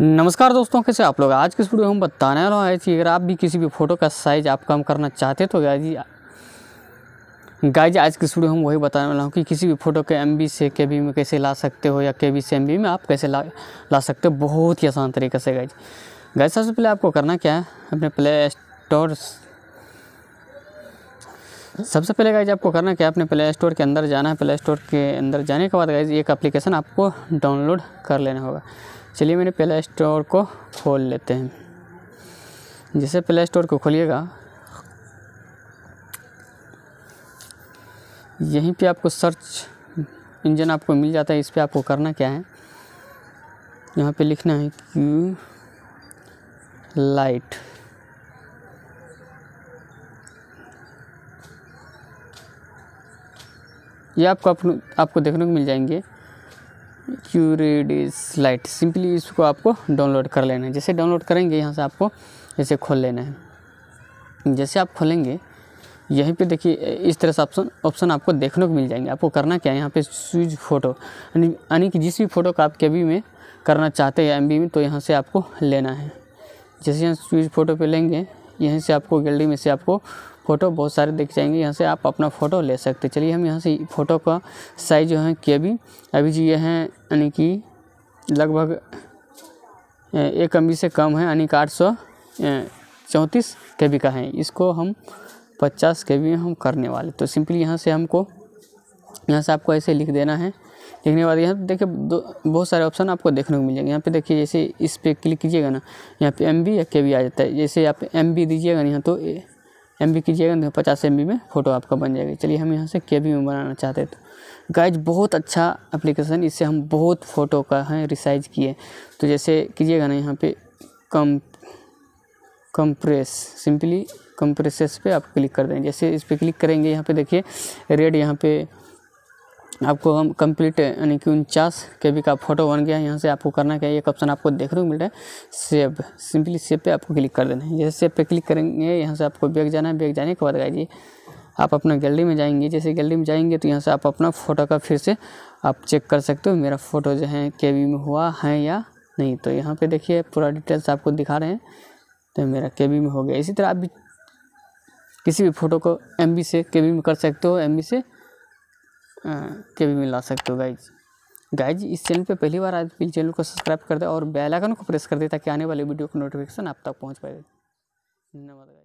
नमस्कार दोस्तों कैसे आप लोग आज के इस वीडियो में बताने वाला हूँ कि अगर आप भी किसी भी फ़ोटो का साइज़ आप कम करना चाहते तो गाइज गाइज आज के स्टूडियो हम वही बताने वाला हूँ कि किसी भी फ़ोटो के एम से के में कैसे ला सकते हो या के से एम में आप कैसे ला ला सकते हो बहुत ही आसान तरीके से गाइज गाय सबसे पहले आपको करना क्या है अपने प्ले स्टोर सबसे पहले गाइज आपको करना क्या है अपने प्ले स्टोर के अंदर जाना है प्ले स्टोर के अंदर जाने के बाद गाइज एक एप्लीकेशन आपको डाउनलोड कर लेना होगा चलिए मैंने प्ले स्टोर को खोल लेते हैं जैसे प्ले स्टोर को खोलिएगा यहीं पे आपको सर्च इंजन आपको मिल जाता है इस पर आपको करना क्या है यहाँ पे लिखना है क्यू लाइट ये आपको आपको देखने को मिल जाएंगे क्यूरेडिस लाइट सिंपली इसको आपको डाउनलोड कर लेना है जैसे डाउनलोड करेंगे यहाँ से आपको इसे खोल लेना है जैसे आप खोलेंगे यहीं पे देखिए इस तरह से ऑप्शन ऑप्शन आपको देखने को मिल जाएंगे आपको करना क्या है यहाँ पे स्विच फ़ोटो यानी कि जिस भी फ़ोटो का आप के में करना चाहते हैं एम में तो यहाँ से आपको लेना है जैसे यहाँ स्विच फ़ोटो पे लेंगे यहीं से आपको गैलरी में से आपको फ़ोटो बहुत सारे दिख जाएंगे यहाँ से आप अपना फ़ोटो ले सकते चलिए हम यहाँ से फ़ोटो का साइज़ जो है के बी अभी जी ये हैं यानी कि लगभग एक एम से कम है यानी कि आठ सौ चौंतीस के बी का है इसको हम पचास के बी में हम करने वाले तो सिंपली यहाँ से हमको यहाँ से आपको ऐसे लिख देना है लिखने के बाद यहाँ देखिए बहुत सारे ऑप्शन आपको देखने को मिल जाएंगे यहाँ पे देखिए जैसे इस पर क्लिक कीजिएगा ना यहाँ पे एम बी या के आ जाता है जैसे आप एम बी दीजिएगा ना यहाँ तो एम कीजिएगा तो पचास एम में फ़ोटो आपका बन जाएगा चलिए हम यहाँ से के में बनाना चाहते हैं तो गाइज बहुत अच्छा एप्लीकेशन इससे हम बहुत फ़ोटो का हैं रिसाइज किए तो जैसे कीजिएगा ना यहाँ पे कम कंप्रेस सिंपली कंप्रेसेस पे आप क्लिक कर दें जैसे इस पर क्लिक करेंगे यहाँ पे देखिए रेड यहाँ पे आपको हम कंप्लीट यानी कि उनचास के बी का फोटो बन गया यहाँ से आपको करना क्या एक ऑप्शन आपको देखने को मिल रहा है सेव सिंपली सेव पे आपको क्लिक कर देना है जैसे सेव पे क्लिक करेंगे यहाँ से आपको बैग जाना है बैग जाने के बाद गाइजिए आप अपना गैलरी में जाएंगे जैसे गैलरी में जाएंगे तो यहाँ से आप अपना फ़ोटो का फिर से आप चेक कर सकते हो मेरा फ़ोटो जो है के में हुआ है या नहीं तो यहाँ पर देखिए पूरा डिटेल्स आपको दिखा रहे हैं तो मेरा के में हो गया इसी तरह आप भी किसी भी फ़ोटो को एम से के में कर सकते हो एम से हाँ, के भी मिला सकते हो गाइज गाइज इस चैनल पे पहली बार आज भी चैनल को सब्सक्राइब कर दे और बेल आइकन को प्रेस कर दे ताकि आने वाले वीडियो को नोटिफिकेशन आप तक पहुंच पाए धन्यवाद